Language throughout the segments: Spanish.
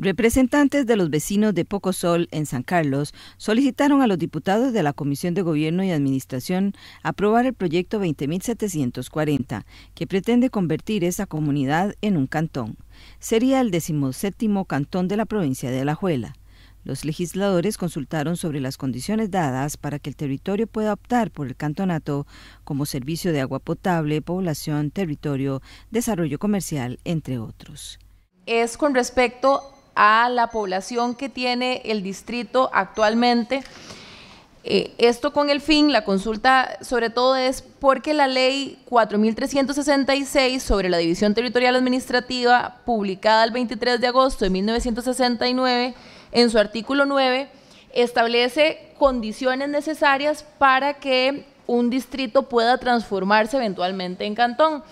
Representantes de los vecinos de Pocosol en San Carlos solicitaron a los diputados de la Comisión de Gobierno y Administración aprobar el proyecto 20.740, que pretende convertir esa comunidad en un cantón. Sería el decimoséptimo cantón de la provincia de Alajuela. Los legisladores consultaron sobre las condiciones dadas para que el territorio pueda optar por el cantonato como servicio de agua potable, población, territorio, desarrollo comercial, entre otros. Es con respecto a la población que tiene el distrito actualmente. Eh, esto con el fin, la consulta sobre todo es porque la ley 4.366 sobre la división territorial administrativa, publicada el 23 de agosto de 1969, en su artículo 9, establece condiciones necesarias para que un distrito pueda transformarse eventualmente en cantón.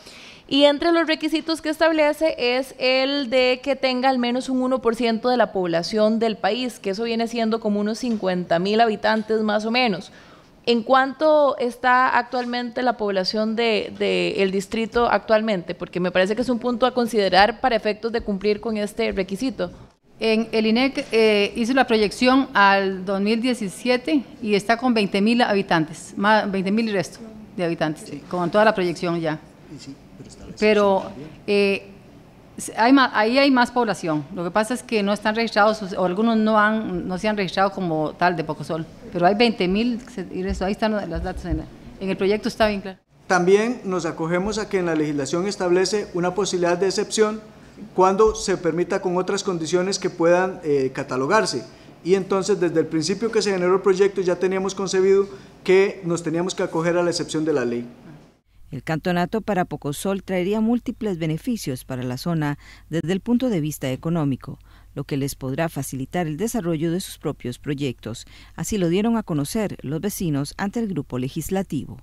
Y entre los requisitos que establece es el de que tenga al menos un 1% de la población del país, que eso viene siendo como unos 50 mil habitantes más o menos. ¿En cuánto está actualmente la población del distrito actualmente? Porque me parece que es un punto a considerar para efectos de cumplir con este requisito. En el INEC eh, hizo la proyección al 2017 y está con 20 mil habitantes, más mil y resto de habitantes, con toda la proyección ya. Pero eh, ahí hay más población. Lo que pasa es que no están registrados, o algunos no han no se han registrado como tal de Pocosol. Pero hay 20.000 mil, ahí están las datos. En, el proyecto está bien claro. También nos acogemos a que en la legislación establece una posibilidad de excepción cuando se permita con otras condiciones que puedan eh, catalogarse. Y entonces desde el principio que se generó el proyecto ya teníamos concebido que nos teníamos que acoger a la excepción de la ley. El cantonato para Pocosol traería múltiples beneficios para la zona desde el punto de vista económico, lo que les podrá facilitar el desarrollo de sus propios proyectos. Así lo dieron a conocer los vecinos ante el grupo legislativo.